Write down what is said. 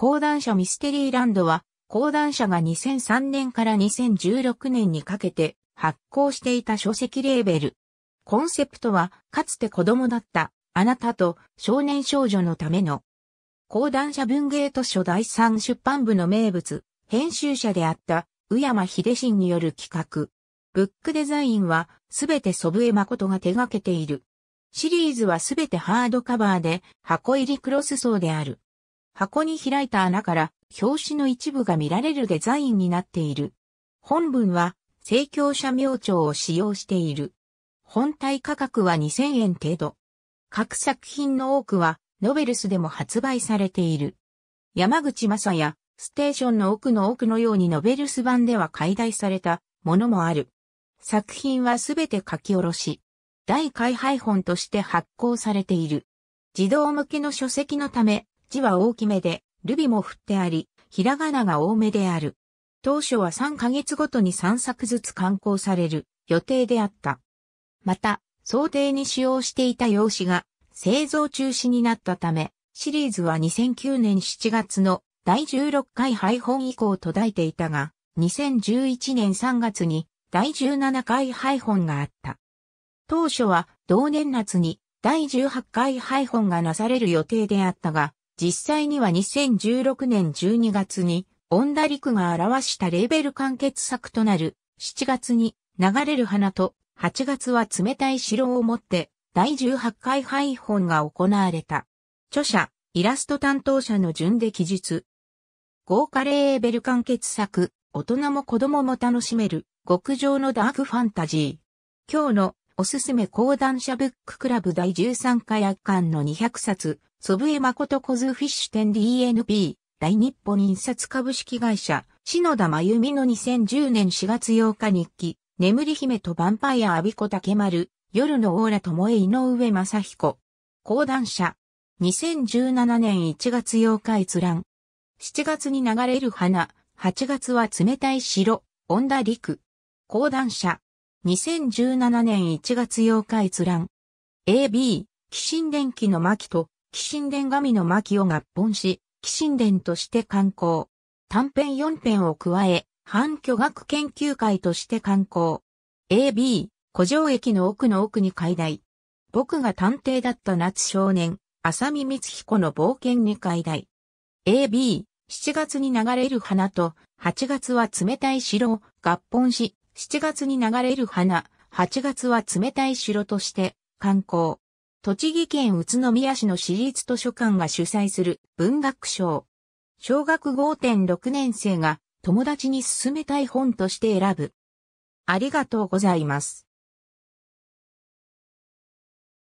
講談社ミステリーランドは、講談社が2003年から2016年にかけて発行していた書籍レーベル。コンセプトは、かつて子供だったあなたと少年少女のための、講談社文芸図書第3出版部の名物、編集者であった宇山秀信による企画。ブックデザインはすべて祖父江誠が手掛けている。シリーズはすべてハードカバーで箱入りクロス層である。箱に開いた穴から表紙の一部が見られるデザインになっている。本文は、聖教者明朝を使用している。本体価格は2000円程度。各作品の多くは、ノベルスでも発売されている。山口正也、ステーションの奥の奥のようにノベルス版では解体されたものもある。作品はすべて書き下ろし、大開廃本として発行されている。児童向けの書籍のため、字は大きめで、ルビも振ってあり、ひらがなが多めである。当初は3ヶ月ごとに3作ずつ刊行される予定であった。また、想定に使用していた用紙が製造中止になったため、シリーズは2009年7月の第16回配本以降途絶えていたが、2011年3月に第17回配本があった。当初は同年夏に第18回配本がなされる予定であったが、実際には2016年12月に、オンダリクが表したレーベル完結作となる、7月に、流れる花と、8月は冷たい城をもって、第18回配本が行われた。著者、イラスト担当者の順で記述。豪華レーベル完結作、大人も子供も楽しめる、極上のダークファンタジー。今日のおすすめ講談社ブッククラブ第13回圧巻の200冊、祖父江誠コズフィッシュ店 DNP、大日本印刷株式会社、篠田真由美の2010年4月8日日記、眠り姫とヴァンパイア阿ビ子竹丸、夜のオーラとえ井上正彦。講談社。2017年1月8日閲覧。7月に流れる花、8月は冷たい城、女陸。講談社。2017年1月8日閲覧。AB、寄神殿記の巻と、寄神殿神の巻を合本し、寄神殿として刊行。短編4編を加え、反巨額研究会として刊行。AB、古城駅の奥の奥に解題。僕が探偵だった夏少年、浅見光彦の冒険に解題。AB、7月に流れる花と、8月は冷たい城を合本し、7月に流れる花、8月は冷たい城として観光。栃木県宇都宮市の市立図書館が主催する文学賞。小学5.6年生が友達に勧めたい本として選ぶ。ありがとうございます。